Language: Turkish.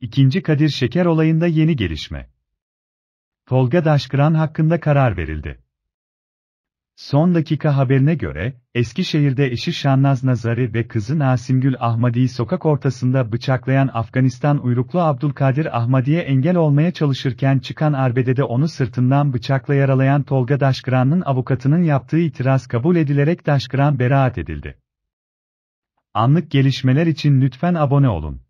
İkinci Kadir Şeker olayında yeni gelişme. Tolga Daşkıran hakkında karar verildi. Son dakika haberine göre, Eskişehir'de eşi Şannaz Nazari ve kızı Nasimgül Ahmadi'yi sokak ortasında bıçaklayan Afganistan uyruklu Abdülkadir Ahmadi'ye engel olmaya çalışırken çıkan arbedede onu sırtından bıçakla yaralayan Tolga Daşkıran'ın avukatının yaptığı itiraz kabul edilerek Daşkıran beraat edildi. Anlık gelişmeler için lütfen abone olun.